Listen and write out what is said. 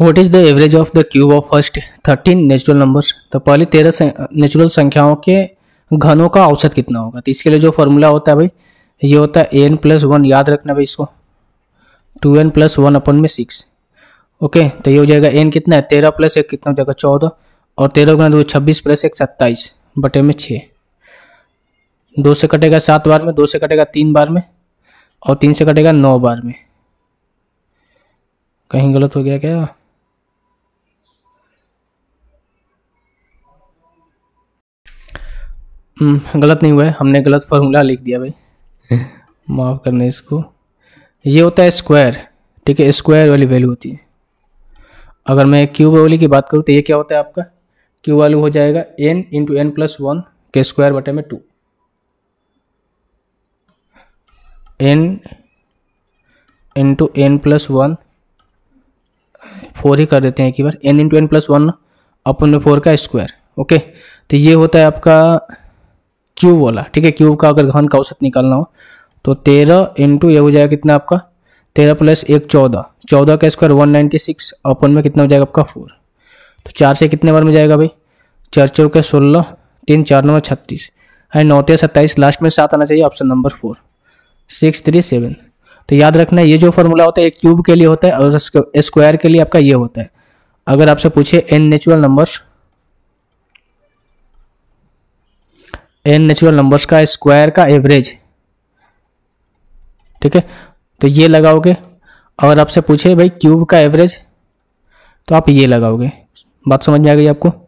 what is the average of the cube of first thirteen natural numbers तो पहले तेरह natural संख्याओं के घनों का औसत कितना होगा तो इसके लिए जो फॉर्मूला होता है भाई ये होता है एन प्लस वन याद रखना भाई इसको टू एन प्लस वन अपन में सिक्स ओके तो ये हो जाएगा एन कितना है तेरह प्लस एक कितना हो जाएगा चौदह और तेरह गुना दो छब्बीस प्लस एक सत्ताईस बटे में छः दो से कटेगा सात बार में दो से कटेगा तीन बार में और तीन से कटेगा नौ बार में कहीं गलत हो गया क्या हम्म, गलत नहीं हुआ है हमने गलत फार्मूला लिख दिया भाई माफ़ करना इसको ये होता है स्क्वायर ठीक है स्क्वायर वाली वैल्यू होती है अगर मैं क्यूब वाली की बात करूँ तो ये क्या होता है आपका क्यू वालू हो जाएगा n into n plus one के स्क्वायर बटे में two n into n plus one four ही कर देते हैं एक बार n into n plus one अपन में फोर का स्क्वायर ओके तो ये होता है आपका क्यूब वाला ठीक है क्यूब का अगर घन का औसत निकालना हो तो तेरह इंटू ये हो जाएगा कितना आपका तेरह प्लस एक चौदह चौदह का स्क्वायर वन नाइन्टी सिक्स अपन में कितना हो जाएगा आपका फोर तो चार से कितने बार में जाएगा भाई चार चौक के सोलह तीन चार नौ छत्तीस एंड नौते सत्ताईस लास्ट में सात आना चाहिए option number four six three seven तो याद रखना ये जो फॉर्मूला होता है ये क्यूब के लिए होता है और स्क्वायर के लिए आपका ये होता है अगर आपसे पूछे n natural numbers n natural numbers का स्क्वायर का एवरेज ठीक है तो ये लगाओगे और आपसे पूछे भाई क्यूब का एवरेज तो आप ये लगाओगे बात समझ में आ गई आपको